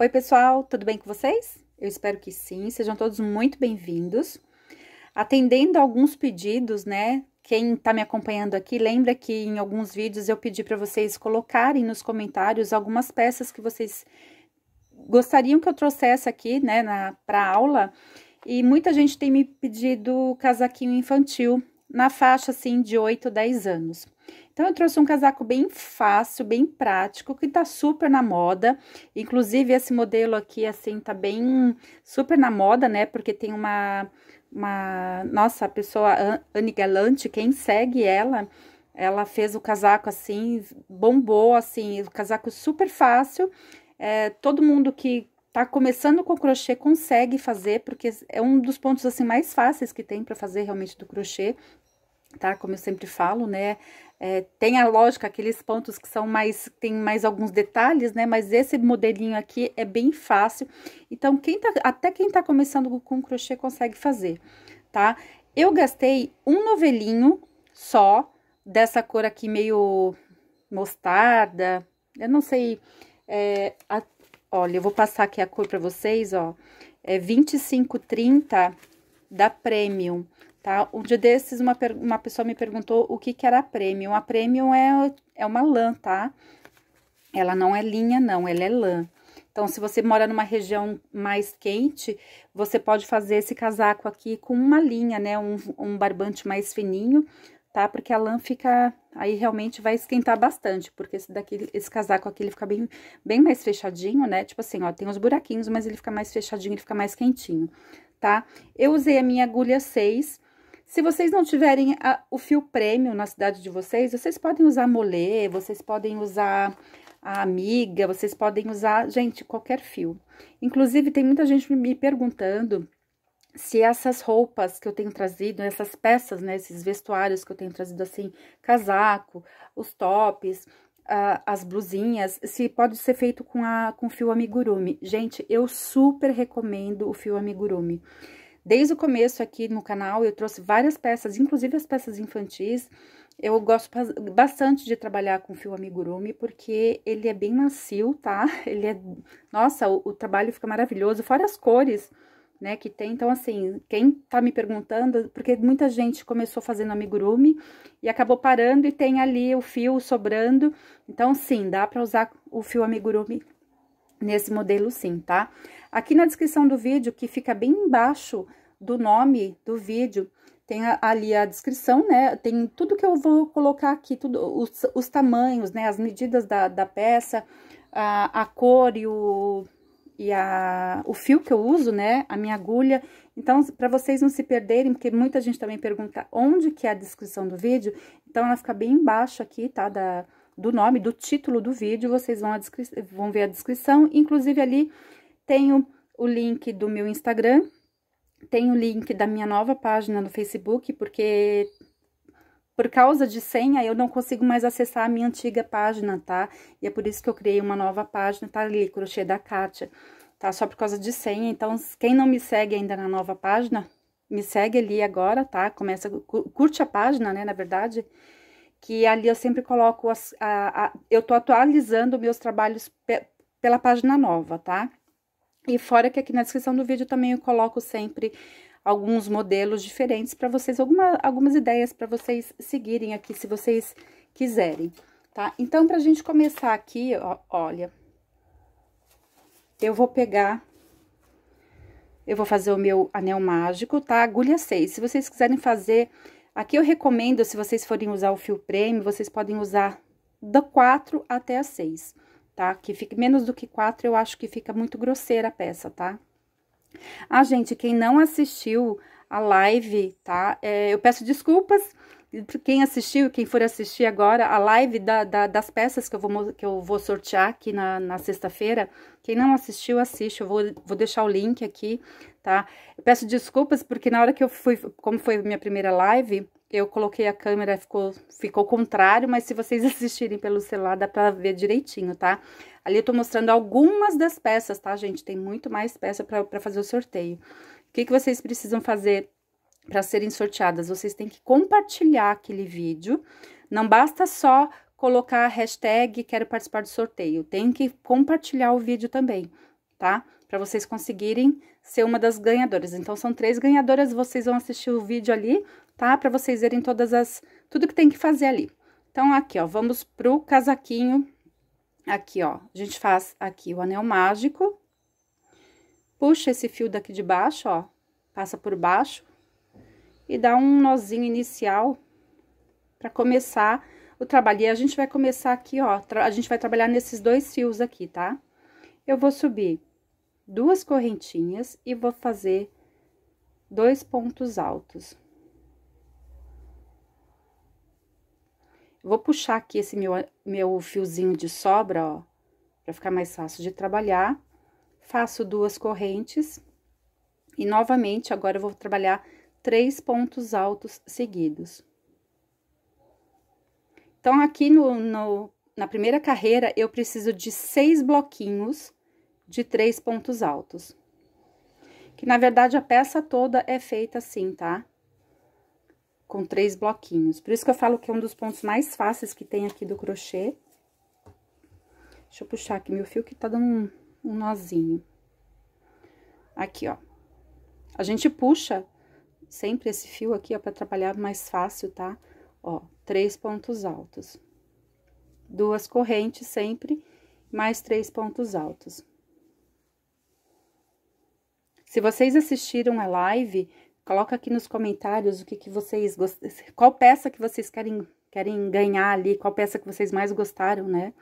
Oi, pessoal, tudo bem com vocês? Eu espero que sim, sejam todos muito bem-vindos. Atendendo alguns pedidos, né? Quem está me acompanhando aqui, lembra que em alguns vídeos eu pedi para vocês colocarem nos comentários algumas peças que vocês gostariam que eu trouxesse aqui, né, para aula. E muita gente tem me pedido casaquinho infantil na faixa assim de 8, 10 anos. Então, eu trouxe um casaco bem fácil, bem prático, que tá super na moda. Inclusive, esse modelo aqui, assim, tá bem super na moda, né? Porque tem uma. uma nossa, a pessoa Anne Galante, quem segue ela, ela fez o casaco assim, bombou, assim, o casaco super fácil. É, todo mundo que tá começando com crochê, consegue fazer, porque é um dos pontos, assim, mais fáceis que tem para fazer realmente do crochê, tá? Como eu sempre falo, né? É, tem a lógica, aqueles pontos que são mais, tem mais alguns detalhes, né? Mas esse modelinho aqui é bem fácil. Então, quem tá, até quem tá começando com crochê consegue fazer, tá? Eu gastei um novelinho só, dessa cor aqui meio mostarda, eu não sei, é, Olha, eu vou passar aqui a cor para vocês, ó. É 2530 da Premium, tá? Um dia desses, uma, uma pessoa me perguntou o que que era a Premium. A Premium é, é uma lã, tá? Ela não é linha, não, ela é lã. Então, se você mora numa região mais quente, você pode fazer esse casaco aqui com uma linha, né? Um, um barbante mais fininho, tá? Porque a lã fica Aí, realmente, vai esquentar bastante, porque esse daqui, esse casaco aqui, ele fica bem, bem mais fechadinho, né? Tipo assim, ó, tem os buraquinhos, mas ele fica mais fechadinho, ele fica mais quentinho, tá? Eu usei a minha agulha 6. Se vocês não tiverem a, o fio prêmio na cidade de vocês, vocês podem usar molê, vocês podem usar a amiga, vocês podem usar, gente, qualquer fio. Inclusive, tem muita gente me perguntando se essas roupas que eu tenho trazido, essas peças, né, esses vestuários que eu tenho trazido assim, casaco, os tops, uh, as blusinhas, se pode ser feito com a com fio amigurumi. Gente, eu super recomendo o fio amigurumi. Desde o começo aqui no canal eu trouxe várias peças, inclusive as peças infantis. Eu gosto bastante de trabalhar com fio amigurumi, porque ele é bem macio, tá? Ele é... Nossa, o, o trabalho fica maravilhoso, fora as cores né, que tem. Então, assim, quem tá me perguntando, porque muita gente começou fazendo amigurumi e acabou parando e tem ali o fio sobrando. Então, sim, dá para usar o fio amigurumi nesse modelo sim, tá? Aqui na descrição do vídeo, que fica bem embaixo do nome do vídeo, tem ali a descrição, né? Tem tudo que eu vou colocar aqui, tudo, os, os tamanhos, né? As medidas da, da peça, a, a cor e o e a, o fio que eu uso, né, a minha agulha. Então, para vocês não se perderem, porque muita gente também pergunta onde que é a descrição do vídeo, então ela fica bem embaixo aqui, tá, da, do nome, do título do vídeo, vocês vão, a vão ver a descrição, inclusive ali tenho o link do meu Instagram, tem o link da minha nova página no Facebook, porque por causa de senha, eu não consigo mais acessar a minha antiga página, tá? E é por isso que eu criei uma nova página, tá ali, crochê da Kátia, tá? Só por causa de senha, então, quem não me segue ainda na nova página, me segue ali agora, tá? Começa, curte a página, né, na verdade, que ali eu sempre coloco, as, a, a, eu tô atualizando meus trabalhos pe, pela página nova, tá? E fora que aqui na descrição do vídeo também eu coloco sempre alguns modelos diferentes para vocês, alguma, algumas ideias para vocês seguirem aqui, se vocês quiserem, tá? Então, pra gente começar aqui, ó, olha, eu vou pegar, eu vou fazer o meu anel mágico, tá? Agulha 6, se vocês quiserem fazer, aqui eu recomendo, se vocês forem usar o fio prêmio, vocês podem usar da 4 até a 6, tá? Que fique menos do que 4, eu acho que fica muito grosseira a peça, tá? Ah, gente, quem não assistiu a live, tá? É, eu peço desculpas quem assistiu, quem for assistir agora a live da, da, das peças que eu vou, que eu vou sortear aqui na, na sexta-feira, quem não assistiu, assiste, eu vou, vou deixar o link aqui, tá? Eu peço desculpas, porque na hora que eu fui, como foi minha primeira live, eu coloquei a câmera, ficou, ficou contrário, mas se vocês assistirem pelo celular, dá pra ver direitinho, tá? Ali eu tô mostrando algumas das peças, tá, gente? Tem muito mais peça para fazer o sorteio. O que, que vocês precisam fazer para serem sorteadas? Vocês têm que compartilhar aquele vídeo. Não basta só colocar a hashtag quero participar do sorteio. Tem que compartilhar o vídeo também, tá? Para vocês conseguirem ser uma das ganhadoras. Então, são três ganhadoras, vocês vão assistir o vídeo ali, tá? Para vocês verem todas as... tudo que tem que fazer ali. Então, aqui, ó, vamos pro casaquinho Aqui, ó, a gente faz aqui o anel mágico, puxa esse fio daqui de baixo, ó, passa por baixo e dá um nozinho inicial para começar o trabalho. E a gente vai começar aqui, ó, a gente vai trabalhar nesses dois fios aqui, tá? Eu vou subir duas correntinhas e vou fazer dois pontos altos. Vou puxar aqui esse meu, meu fiozinho de sobra, ó, pra ficar mais fácil de trabalhar. Faço duas correntes. E, novamente, agora eu vou trabalhar três pontos altos seguidos. Então, aqui no, no, na primeira carreira, eu preciso de seis bloquinhos de três pontos altos. Que, na verdade, a peça toda é feita assim, tá? com três bloquinhos. Por isso que eu falo que é um dos pontos mais fáceis que tem aqui do crochê. Deixa eu puxar aqui meu fio que tá dando um, um nozinho. Aqui, ó. A gente puxa sempre esse fio aqui, ó, pra trabalhar mais fácil, tá? Ó, três pontos altos. Duas correntes sempre, mais três pontos altos. Se vocês assistiram a live, Coloca aqui nos comentários o que, que vocês gostam, qual peça que vocês querem, querem ganhar ali, qual peça que vocês mais gostaram, né?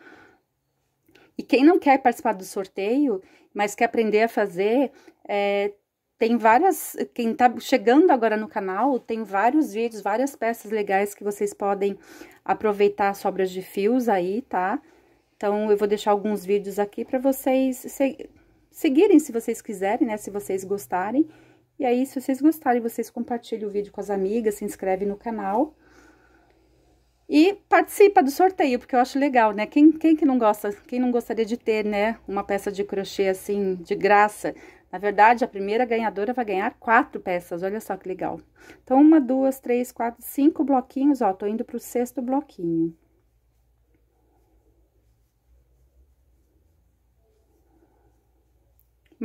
E quem não quer participar do sorteio, mas quer aprender a fazer, é, tem várias. Quem tá chegando agora no canal, tem vários vídeos, várias peças legais que vocês podem aproveitar as sobras de fios aí, tá? Então, eu vou deixar alguns vídeos aqui para vocês se, seguirem se vocês quiserem, né? Se vocês gostarem. E aí, se vocês gostarem, vocês compartilham o vídeo com as amigas, se inscreve no canal. E participa do sorteio, porque eu acho legal, né? Quem, quem que não gosta, quem não gostaria de ter, né, uma peça de crochê assim, de graça? Na verdade, a primeira ganhadora vai ganhar quatro peças, olha só que legal. Então, uma, duas, três, quatro, cinco bloquinhos, ó, tô indo pro sexto bloquinho.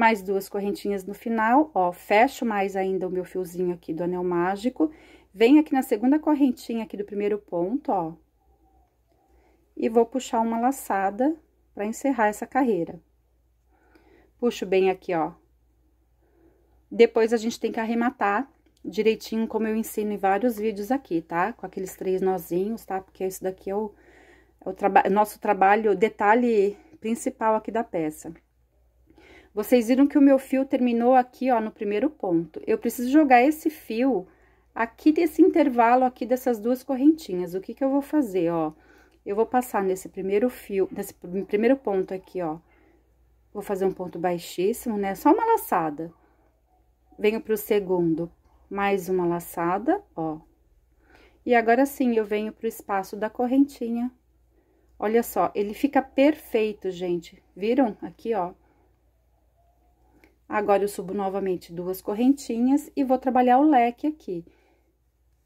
mais duas correntinhas no final, ó, fecho mais ainda o meu fiozinho aqui do anel mágico, venho aqui na segunda correntinha aqui do primeiro ponto, ó, e vou puxar uma laçada para encerrar essa carreira. Puxo bem aqui, ó. Depois, a gente tem que arrematar direitinho, como eu ensino em vários vídeos aqui, tá? Com aqueles três nozinhos, tá? Porque isso daqui é o, é o traba é nosso trabalho, detalhe principal aqui da peça. Vocês viram que o meu fio terminou aqui, ó, no primeiro ponto. Eu preciso jogar esse fio aqui desse intervalo aqui dessas duas correntinhas. O que que eu vou fazer, ó? Eu vou passar nesse primeiro fio, nesse primeiro ponto aqui, ó. Vou fazer um ponto baixíssimo, né? Só uma laçada. Venho pro segundo, mais uma laçada, ó. E agora sim, eu venho pro espaço da correntinha. Olha só, ele fica perfeito, gente. Viram? Aqui, ó. Agora, eu subo novamente duas correntinhas e vou trabalhar o leque aqui.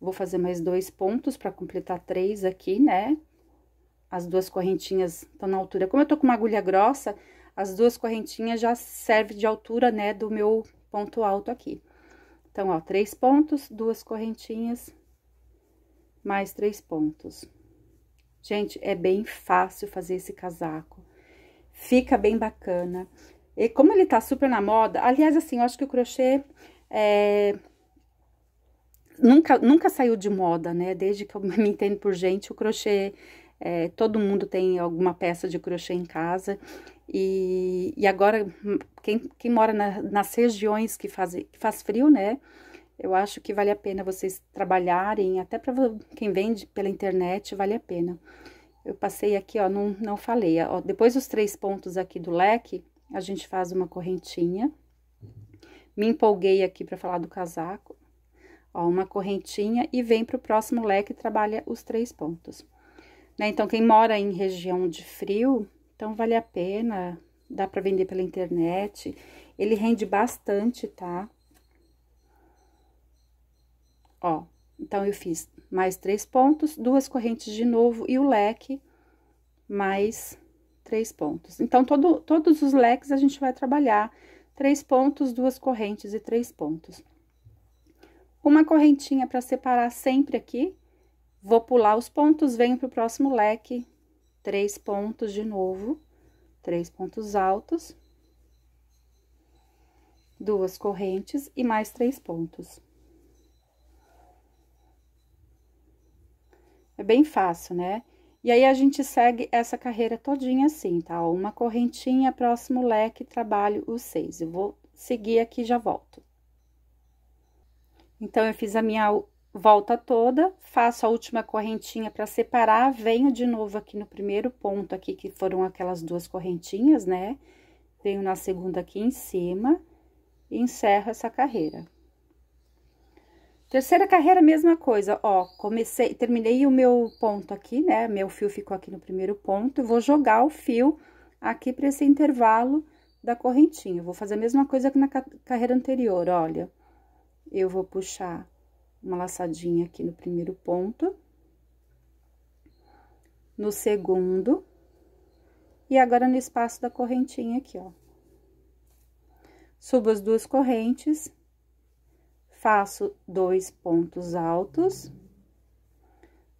Vou fazer mais dois pontos para completar três aqui, né? As duas correntinhas estão na altura. Como eu tô com uma agulha grossa, as duas correntinhas já servem de altura, né, do meu ponto alto aqui. Então, ó, três pontos, duas correntinhas, mais três pontos. Gente, é bem fácil fazer esse casaco. Fica bem bacana. E como ele tá super na moda, aliás, assim, eu acho que o crochê é, nunca, nunca saiu de moda, né? Desde que eu me entendo por gente, o crochê, é, todo mundo tem alguma peça de crochê em casa. E, e agora, quem, quem mora na, nas regiões que faz, que faz frio, né? Eu acho que vale a pena vocês trabalharem, até para quem vende pela internet, vale a pena. Eu passei aqui, ó, não, não falei, ó, depois dos três pontos aqui do leque, a gente faz uma correntinha. Me empolguei aqui para falar do casaco. Ó, uma correntinha e vem para o próximo leque e trabalha os três pontos. Né? Então, quem mora em região de frio, então vale a pena, dá para vender pela internet. Ele rende bastante, tá? Ó, então eu fiz mais três pontos, duas correntes de novo e o leque mais três pontos. Então, todo, todos os leques a gente vai trabalhar três pontos, duas correntes e três pontos. Uma correntinha para separar sempre aqui, vou pular os pontos, venho pro próximo leque, três pontos de novo, três pontos altos, duas correntes e mais três pontos. É bem fácil, né? E aí, a gente segue essa carreira todinha assim, tá? uma correntinha, próximo leque, trabalho os seis. Eu vou seguir aqui e já volto. Então, eu fiz a minha volta toda, faço a última correntinha para separar, venho de novo aqui no primeiro ponto aqui, que foram aquelas duas correntinhas, né? Venho na segunda aqui em cima e encerro essa carreira. Terceira carreira, mesma coisa, ó, comecei, terminei o meu ponto aqui, né, meu fio ficou aqui no primeiro ponto, vou jogar o fio aqui para esse intervalo da correntinha. vou fazer a mesma coisa que na carreira anterior, olha. Eu vou puxar uma laçadinha aqui no primeiro ponto. No segundo. E agora, no espaço da correntinha aqui, ó. Subo as duas correntes, faço dois pontos altos,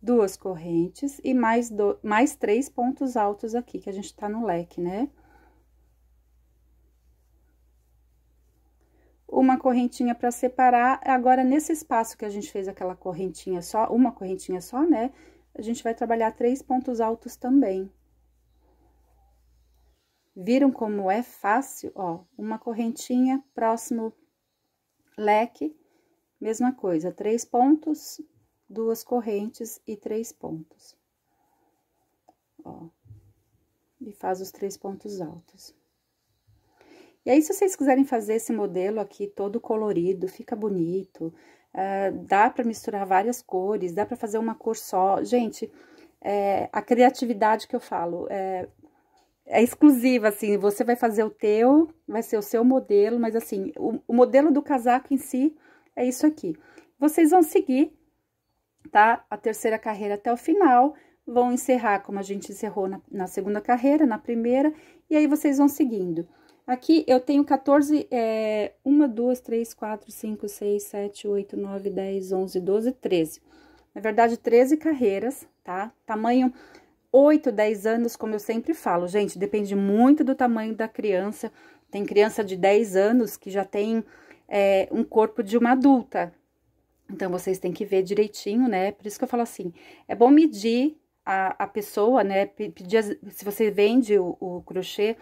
duas correntes e mais, do, mais três pontos altos aqui, que a gente tá no leque, né? Uma correntinha para separar, agora nesse espaço que a gente fez aquela correntinha só, uma correntinha só, né? A gente vai trabalhar três pontos altos também. Viram como é fácil? Ó, uma correntinha, próximo leque, Mesma coisa, três pontos, duas correntes e três pontos. Ó. E faz os três pontos altos. E aí, se vocês quiserem fazer esse modelo aqui todo colorido, fica bonito, é, dá para misturar várias cores, dá para fazer uma cor só. Gente, é, a criatividade que eu falo é, é, exclusiva, assim, você vai fazer o teu, vai ser o seu modelo, mas assim, o, o modelo do casaco em si é isso aqui. Vocês vão seguir, tá? A terceira carreira até o final, vão encerrar como a gente encerrou na, na segunda carreira, na primeira, e aí vocês vão seguindo. Aqui eu tenho 14, é, 1, 2, 3, 4, 5, 6, 7, 8, 9, 10, 11, 12, 13. Na verdade, 13 carreiras, tá? Tamanho 8, 10 anos, como eu sempre falo, gente, depende muito do tamanho da criança. Tem criança de 10 anos que já tem é, um corpo de uma adulta. Então, vocês têm que ver direitinho, né? Por isso que eu falo assim, é bom medir a, a pessoa, né? Pedir as, se você vende o, o crochê,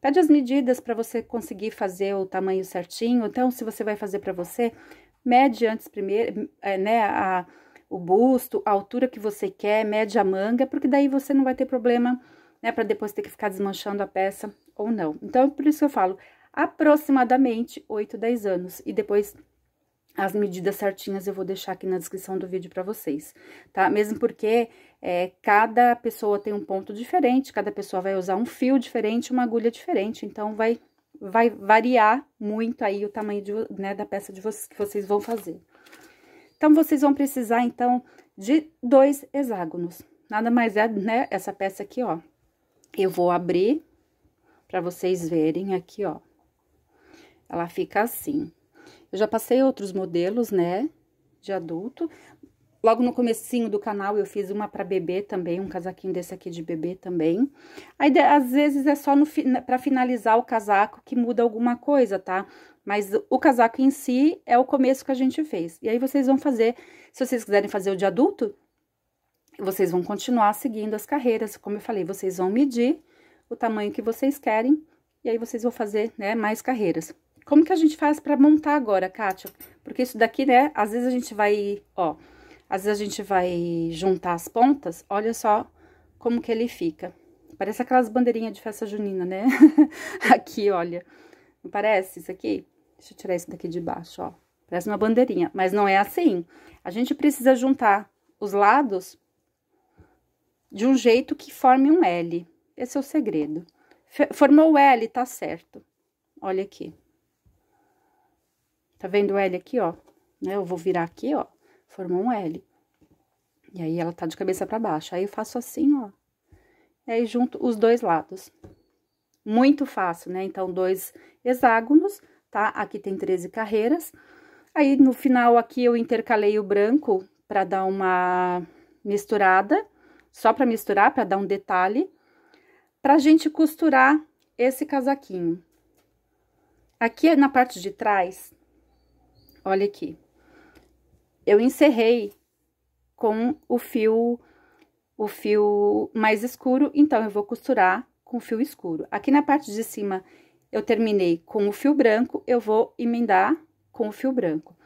pede as medidas para você conseguir fazer o tamanho certinho. Então, se você vai fazer para você, mede antes primeiro, é, né, a, o busto, a altura que você quer, mede a manga, porque daí você não vai ter problema, né, para depois ter que ficar desmanchando a peça ou não. Então, por isso que eu falo, aproximadamente 8, 10 anos. E depois as medidas certinhas eu vou deixar aqui na descrição do vídeo para vocês, tá? Mesmo porque é, cada pessoa tem um ponto diferente, cada pessoa vai usar um fio diferente, uma agulha diferente, então vai, vai variar muito aí o tamanho de, né, da peça de vocês, que vocês vão fazer. Então, vocês vão precisar, então, de dois hexágonos. Nada mais é, né, essa peça aqui, ó. Eu vou abrir para vocês verem aqui, ó. Ela fica assim. Eu já passei outros modelos, né, de adulto. Logo no comecinho do canal eu fiz uma para bebê também, um casaquinho desse aqui de bebê também. Aí, às vezes, é só né, para finalizar o casaco que muda alguma coisa, tá? Mas o casaco em si é o começo que a gente fez. E aí, vocês vão fazer, se vocês quiserem fazer o de adulto, vocês vão continuar seguindo as carreiras. Como eu falei, vocês vão medir o tamanho que vocês querem e aí vocês vão fazer, né, mais carreiras. Como que a gente faz para montar agora, Kátia? Porque isso daqui, né, às vezes a gente vai, ó, às vezes a gente vai juntar as pontas, olha só como que ele fica. Parece aquelas bandeirinhas de festa junina, né? aqui, olha. Não parece isso aqui? Deixa eu tirar isso daqui de baixo, ó. Parece uma bandeirinha, mas não é assim. A gente precisa juntar os lados de um jeito que forme um L. Esse é o segredo. Formou o L, tá certo. Olha aqui. Tá vendo o L aqui, ó? Né? Eu vou virar aqui, ó, formou um L. E aí, ela tá de cabeça pra baixo. Aí, eu faço assim, ó. E aí, junto os dois lados. Muito fácil, né? Então, dois hexágonos, tá? Aqui tem 13 carreiras. Aí, no final aqui, eu intercalei o branco pra dar uma misturada. Só pra misturar, pra dar um detalhe. Pra gente costurar esse casaquinho. Aqui, na parte de trás, Olha aqui. Eu encerrei com o fio o fio mais escuro, então eu vou costurar com fio escuro. Aqui na parte de cima eu terminei com o fio branco, eu vou emendar com o fio branco.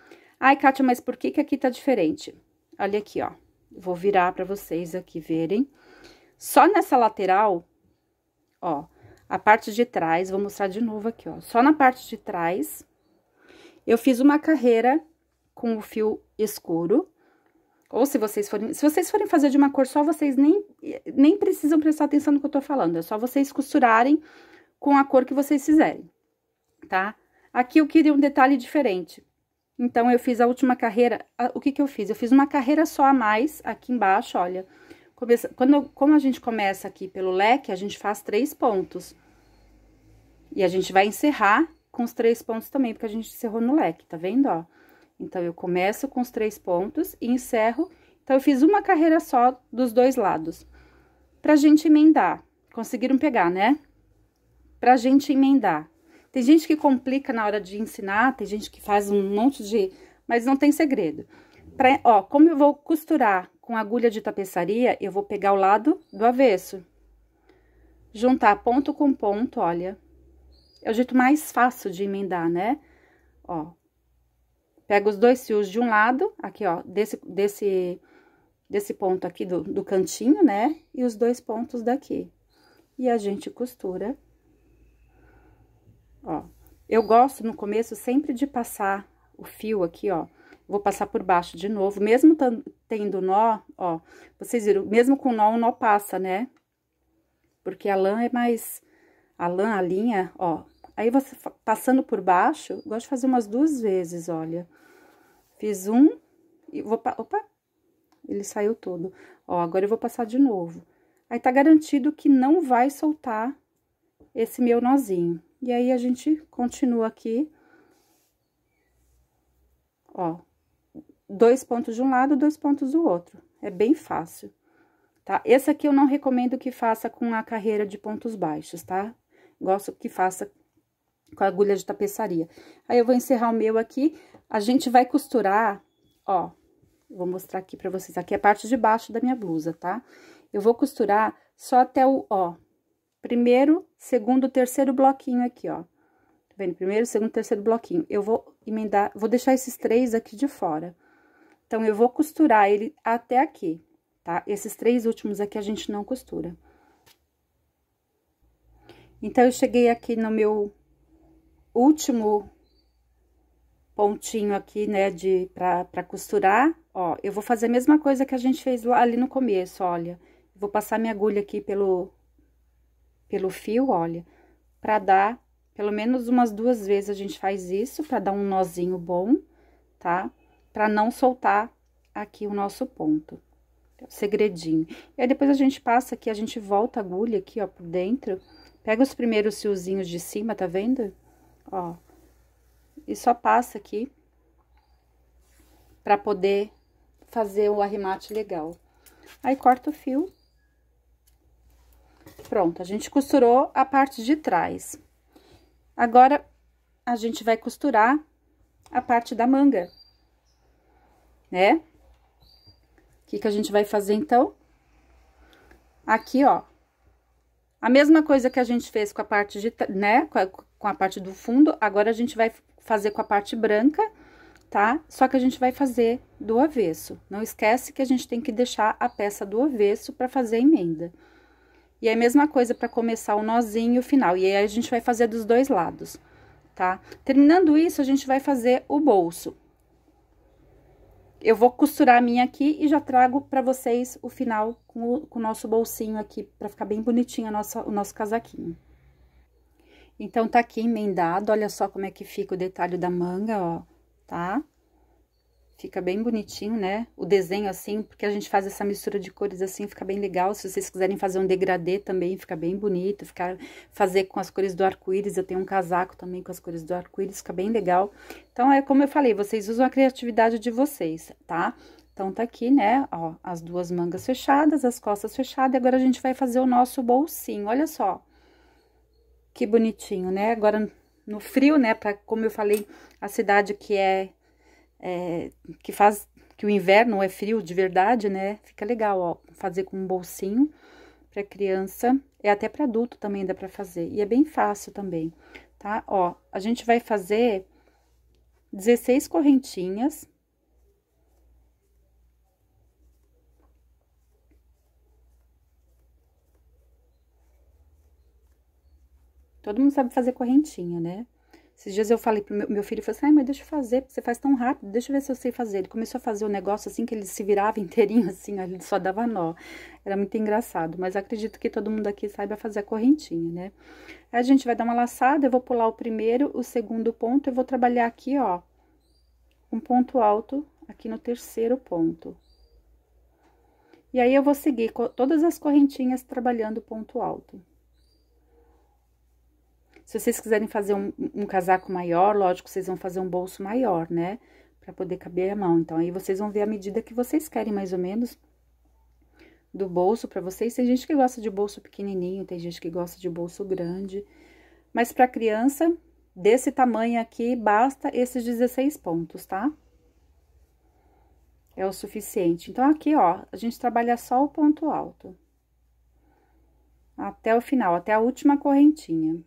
Ai, Kátia, mas por que que aqui tá diferente? Olha aqui, ó. Vou virar para vocês aqui verem. Só nessa lateral, ó, a parte de trás, vou mostrar de novo aqui, ó. Só na parte de trás eu fiz uma carreira com o fio escuro. Ou se vocês forem, se vocês forem fazer de uma cor só, vocês nem, nem precisam prestar atenção no que eu tô falando. É só vocês costurarem com a cor que vocês fizerem, tá? Aqui eu queria um detalhe diferente. Então, eu fiz a última carreira, o que que eu fiz? Eu fiz uma carreira só a mais aqui embaixo, olha. Começa, quando, como a gente começa aqui pelo leque, a gente faz três pontos. E a gente vai encerrar com os três pontos também, porque a gente encerrou no leque, tá vendo, ó? Então, eu começo com os três pontos e encerro. Então, eu fiz uma carreira só dos dois lados. Pra gente emendar. Conseguiram pegar, né? Pra gente emendar. Tem gente que complica na hora de ensinar, tem gente que faz um monte de... Mas não tem segredo. Pra, ó, como eu vou costurar com agulha de tapeçaria, eu vou pegar o lado do avesso. Juntar ponto com ponto, olha. Olha é o jeito mais fácil de emendar, né? Ó, pega os dois fios de um lado, aqui, ó, desse, desse, desse ponto aqui do, do cantinho, né? E os dois pontos daqui. E a gente costura, ó. Eu gosto, no começo, sempre de passar o fio aqui, ó. Vou passar por baixo de novo, mesmo tendo nó, ó. Vocês viram, mesmo com nó, o nó passa, né? Porque a lã é mais... A lã, a linha, ó, Aí você passando por baixo, gosto de fazer umas duas vezes, olha. Fiz um e vou, opa, ele saiu todo. Ó, agora eu vou passar de novo. Aí tá garantido que não vai soltar esse meu nozinho. E aí a gente continua aqui. Ó, dois pontos de um lado, dois pontos do outro. É bem fácil, tá? Esse aqui eu não recomendo que faça com a carreira de pontos baixos, tá? Gosto que faça com a agulha de tapeçaria. Aí, eu vou encerrar o meu aqui. A gente vai costurar, ó, vou mostrar aqui pra vocês. Aqui é a parte de baixo da minha blusa, tá? Eu vou costurar só até o, ó, primeiro, segundo, terceiro bloquinho aqui, ó. Tá vendo? Primeiro, segundo, terceiro bloquinho. Eu vou emendar, vou deixar esses três aqui de fora. Então, eu vou costurar ele até aqui, tá? Esses três últimos aqui a gente não costura. Então, eu cheguei aqui no meu último pontinho aqui, né, de pra, pra costurar, ó, eu vou fazer a mesma coisa que a gente fez lá, ali no começo, olha. Vou passar minha agulha aqui pelo, pelo fio, olha, pra dar, pelo menos umas duas vezes a gente faz isso, pra dar um nozinho bom, tá? Pra não soltar aqui o nosso ponto, é o segredinho. E aí, depois a gente passa aqui, a gente volta a agulha aqui, ó, por dentro, pega os primeiros fiozinhos de cima, tá vendo? ó. E só passa aqui para poder fazer o arremate legal. Aí, corta o fio. Pronto, a gente costurou a parte de trás. Agora, a gente vai costurar a parte da manga, né? O que que a gente vai fazer, então? Aqui, ó. A mesma coisa que a gente fez com a parte de, né? com a parte do fundo, agora a gente vai fazer com a parte branca, tá? Só que a gente vai fazer do avesso. Não esquece que a gente tem que deixar a peça do avesso para fazer a emenda. E é a mesma coisa para começar o nozinho final. E aí a gente vai fazer dos dois lados, tá? Terminando isso, a gente vai fazer o bolso. Eu vou costurar a minha aqui e já trago para vocês o final com o, com o, nosso bolsinho aqui, para ficar bem bonitinho nossa, o nosso casaquinho. Então, tá aqui emendado, olha só como é que fica o detalhe da manga, ó, tá? Fica bem bonitinho, né? O desenho assim, porque a gente faz essa mistura de cores assim, fica bem legal. Se vocês quiserem fazer um degradê também, fica bem bonito. Ficar, fazer com as cores do arco-íris, eu tenho um casaco também com as cores do arco-íris, fica bem legal. Então, é como eu falei, vocês usam a criatividade de vocês, tá? Então, tá aqui, né, ó, as duas mangas fechadas, as costas fechadas, e agora a gente vai fazer o nosso bolsinho, olha só. Que bonitinho, né? Agora, no frio, né, pra, como eu falei, a cidade que é, é, que faz, que o inverno é frio de verdade, né, fica legal, ó, fazer com um bolsinho pra criança, é até pra adulto também dá pra fazer, e é bem fácil também, tá? Ó, a gente vai fazer 16 correntinhas, Todo mundo sabe fazer correntinha, né? Esses dias eu falei pro meu, meu filho, falou assim, ai, mas deixa eu fazer, porque você faz tão rápido, deixa eu ver se eu sei fazer. Ele começou a fazer o um negócio assim, que ele se virava inteirinho assim, ó, ele só dava nó. Era muito engraçado, mas acredito que todo mundo aqui saiba fazer a correntinha, né? Aí a gente vai dar uma laçada, eu vou pular o primeiro, o segundo ponto, eu vou trabalhar aqui, ó, um ponto alto aqui no terceiro ponto. E aí, eu vou seguir todas as correntinhas trabalhando ponto alto. Se vocês quiserem fazer um, um casaco maior, lógico, vocês vão fazer um bolso maior, né? Pra poder caber a mão. Então, aí vocês vão ver a medida que vocês querem, mais ou menos, do bolso pra vocês. Tem gente que gosta de bolso pequenininho, tem gente que gosta de bolso grande. Mas pra criança, desse tamanho aqui, basta esses 16 pontos, tá? É o suficiente. Então, aqui, ó, a gente trabalha só o ponto alto. Até o final, até a última correntinha.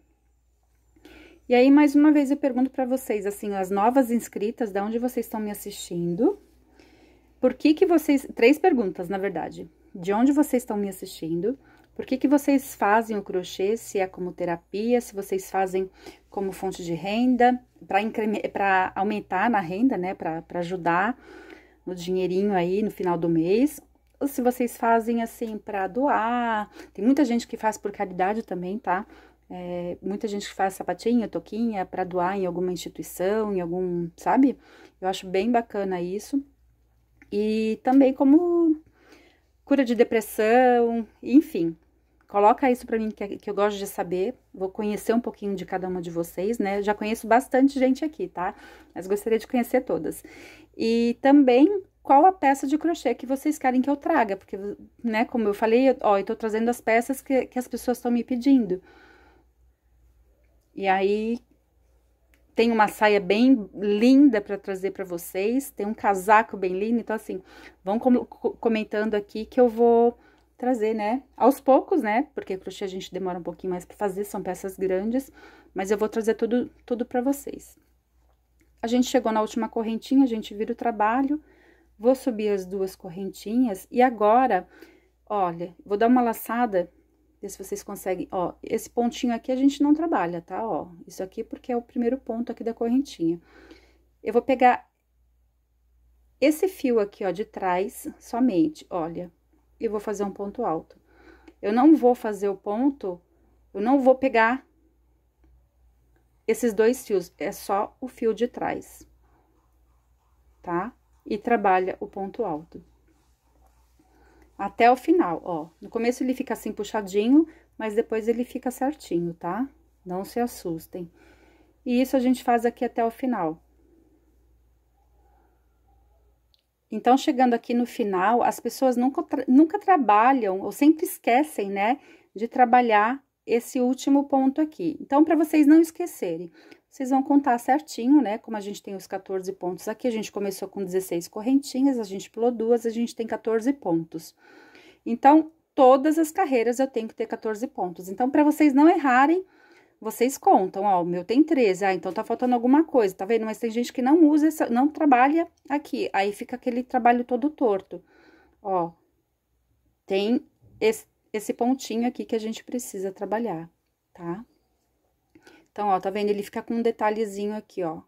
E aí, mais uma vez, eu pergunto para vocês, assim, as novas inscritas, da onde vocês estão me assistindo? Por que que vocês... Três perguntas, na verdade. De onde vocês estão me assistindo? Por que que vocês fazem o crochê, se é como terapia, se vocês fazem como fonte de renda, para increme... aumentar na renda, né, para ajudar no dinheirinho aí no final do mês, ou se vocês fazem assim para doar. Tem muita gente que faz por caridade também, tá? É, muita gente faz sapatinha, toquinha para doar em alguma instituição, em algum, sabe? Eu acho bem bacana isso. E também como cura de depressão, enfim. Coloca isso para mim que, é, que eu gosto de saber. Vou conhecer um pouquinho de cada uma de vocês, né? Já conheço bastante gente aqui, tá? Mas gostaria de conhecer todas. E também qual a peça de crochê que vocês querem que eu traga, porque, né, como eu falei, ó, eu tô trazendo as peças que, que as pessoas estão me pedindo. E aí tem uma saia bem linda para trazer para vocês, tem um casaco bem lindo, então assim, vão com comentando aqui que eu vou trazer, né, aos poucos, né, porque crochê a gente demora um pouquinho mais para fazer, são peças grandes, mas eu vou trazer tudo, tudo para vocês. A gente chegou na última correntinha, a gente vira o trabalho, vou subir as duas correntinhas e agora, olha, vou dar uma laçada Ver se vocês conseguem, ó, esse pontinho aqui a gente não trabalha, tá? Ó, isso aqui porque é o primeiro ponto aqui da correntinha. Eu vou pegar esse fio aqui, ó, de trás somente, olha, e vou fazer um ponto alto. Eu não vou fazer o ponto, eu não vou pegar esses dois fios, é só o fio de trás, tá? E trabalha o ponto alto até o final, ó. No começo ele fica assim puxadinho, mas depois ele fica certinho, tá? Não se assustem. E isso a gente faz aqui até o final. Então, chegando aqui no final, as pessoas nunca, nunca trabalham, ou sempre esquecem, né, de trabalhar esse último ponto aqui. Então, para vocês não esquecerem, vocês vão contar certinho, né? Como a gente tem os 14 pontos aqui, a gente começou com 16 correntinhas, a gente pulou duas, a gente tem 14 pontos. Então, todas as carreiras eu tenho que ter 14 pontos. Então, para vocês não errarem, vocês contam, ó, o meu tem 13, ah, então tá faltando alguma coisa, tá vendo? Mas tem gente que não usa, essa, não trabalha aqui, aí fica aquele trabalho todo torto. Ó, tem esse, esse pontinho aqui que a gente precisa trabalhar, tá? Então, ó, tá vendo? Ele fica com um detalhezinho aqui, ó.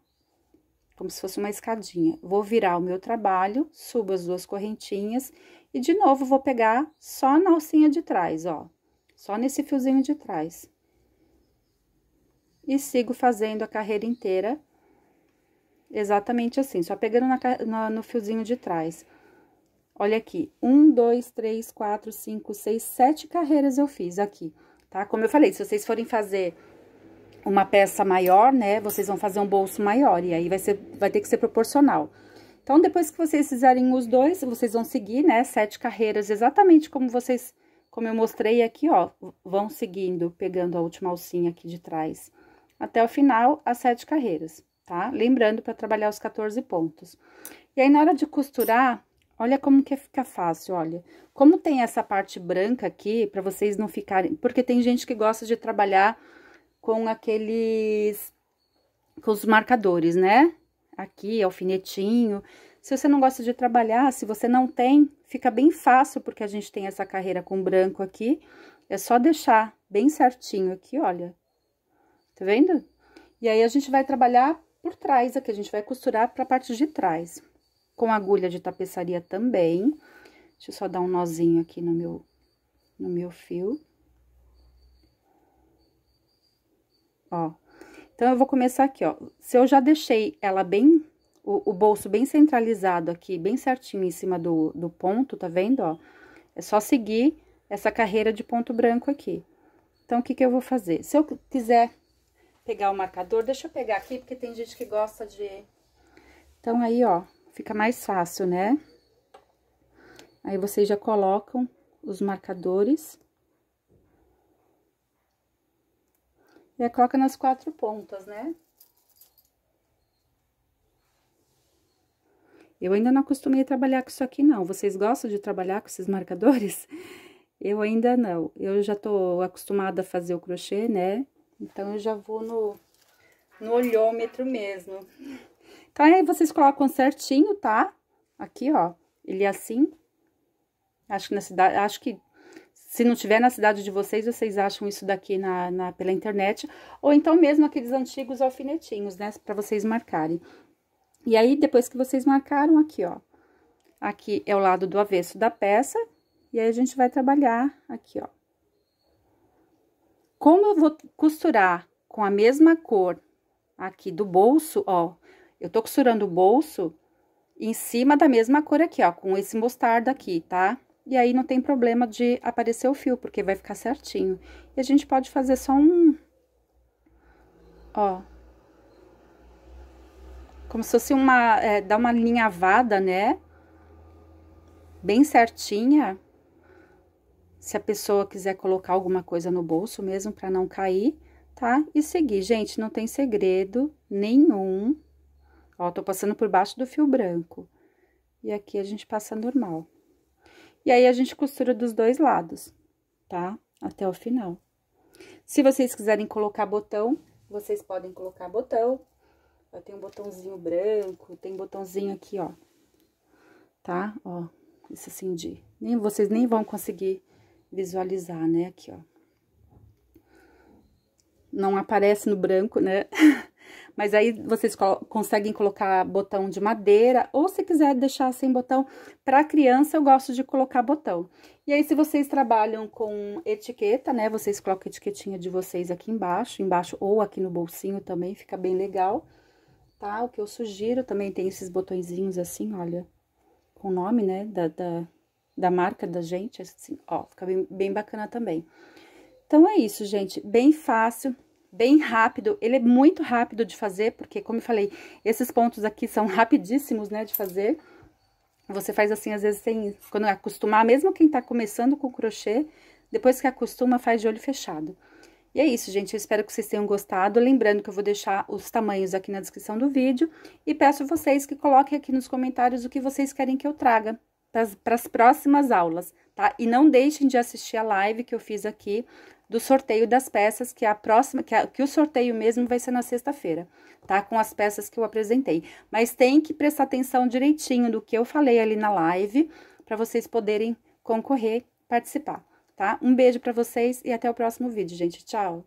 Como se fosse uma escadinha. Vou virar o meu trabalho, subo as duas correntinhas e, de novo, vou pegar só na alcinha de trás, ó. Só nesse fiozinho de trás. E sigo fazendo a carreira inteira exatamente assim, só pegando na, na, no fiozinho de trás. Olha aqui, um, dois, três, quatro, cinco, seis, sete carreiras eu fiz aqui, tá? Como eu falei, se vocês forem fazer uma peça maior, né, vocês vão fazer um bolso maior, e aí vai, ser, vai ter que ser proporcional. Então, depois que vocês fizerem os dois, vocês vão seguir, né, sete carreiras, exatamente como vocês, como eu mostrei aqui, ó, vão seguindo, pegando a última alcinha aqui de trás, até o final, as sete carreiras, tá? Lembrando para trabalhar os 14 pontos. E aí, na hora de costurar, olha como que fica fácil, olha. Como tem essa parte branca aqui, para vocês não ficarem... Porque tem gente que gosta de trabalhar com aqueles, com os marcadores, né? Aqui, alfinetinho. Se você não gosta de trabalhar, se você não tem, fica bem fácil, porque a gente tem essa carreira com branco aqui. É só deixar bem certinho aqui, olha. Tá vendo? E aí, a gente vai trabalhar por trás aqui, a gente vai costurar pra parte de trás. Com agulha de tapeçaria também. Deixa eu só dar um nozinho aqui no meu, no meu fio. ó. Então, eu vou começar aqui, ó. Se eu já deixei ela bem, o, o bolso bem centralizado aqui, bem certinho em cima do, do ponto, tá vendo, ó? É só seguir essa carreira de ponto branco aqui. Então, o que que eu vou fazer? Se eu quiser pegar o marcador, deixa eu pegar aqui, porque tem gente que gosta de... Então, aí, ó, fica mais fácil, né? Aí, vocês já colocam os marcadores E coloca nas quatro pontas, né? Eu ainda não acostumei a trabalhar com isso aqui, não. Vocês gostam de trabalhar com esses marcadores? Eu ainda não. Eu já tô acostumada a fazer o crochê, né? Então, eu já vou no, no olhômetro mesmo. Então, aí vocês colocam certinho, tá? Aqui, ó. Ele é assim. Acho que na cidade, acho que se não tiver na cidade de vocês, vocês acham isso daqui na, na pela internet, ou então mesmo aqueles antigos alfinetinhos, né, para vocês marcarem. E aí, depois que vocês marcaram, aqui, ó, aqui é o lado do avesso da peça, e aí a gente vai trabalhar aqui, ó. Como eu vou costurar com a mesma cor aqui do bolso, ó, eu tô costurando o bolso em cima da mesma cor aqui, ó, com esse mostarda aqui, tá? E aí não tem problema de aparecer o fio, porque vai ficar certinho. E a gente pode fazer só um... Ó. Como se fosse uma... É, dar uma alinhavada, né? Bem certinha. Se a pessoa quiser colocar alguma coisa no bolso mesmo, para não cair, tá? E seguir. Gente, não tem segredo nenhum. Ó, tô passando por baixo do fio branco. E aqui a gente passa normal. E aí, a gente costura dos dois lados, tá? Até o final. Se vocês quiserem colocar botão, vocês podem colocar botão. Eu tenho um botãozinho branco, tem um botãozinho aqui, ó. Tá? Ó, isso assim de... Nem, vocês nem vão conseguir visualizar, né? Aqui, ó. Não aparece no branco, né? Mas aí vocês conseguem colocar botão de madeira, ou se quiser deixar sem botão, para criança eu gosto de colocar botão. E aí, se vocês trabalham com etiqueta, né, vocês colocam a etiquetinha de vocês aqui embaixo, embaixo ou aqui no bolsinho também, fica bem legal, tá? O que eu sugiro, também tem esses botõezinhos assim, olha, com o nome, né, da, da, da marca da gente, assim, ó, fica bem, bem bacana também. Então, é isso, gente, bem fácil, bem rápido. Ele é muito rápido de fazer, porque, como eu falei, esses pontos aqui são rapidíssimos, né, de fazer. Você faz assim, às vezes, sem, quando acostumar, mesmo quem tá começando com crochê, depois que acostuma, faz de olho fechado. E é isso, gente. Eu espero que vocês tenham gostado. Lembrando que eu vou deixar os tamanhos aqui na descrição do vídeo. E peço a vocês que coloquem aqui nos comentários o que vocês querem que eu traga para as próximas aulas, tá? E não deixem de assistir a live que eu fiz aqui do sorteio das peças, que é a próxima, que, é a, que o sorteio mesmo vai ser na sexta-feira, tá? Com as peças que eu apresentei. Mas tem que prestar atenção direitinho do que eu falei ali na live, para vocês poderem concorrer, participar, tá? Um beijo para vocês e até o próximo vídeo, gente. Tchau!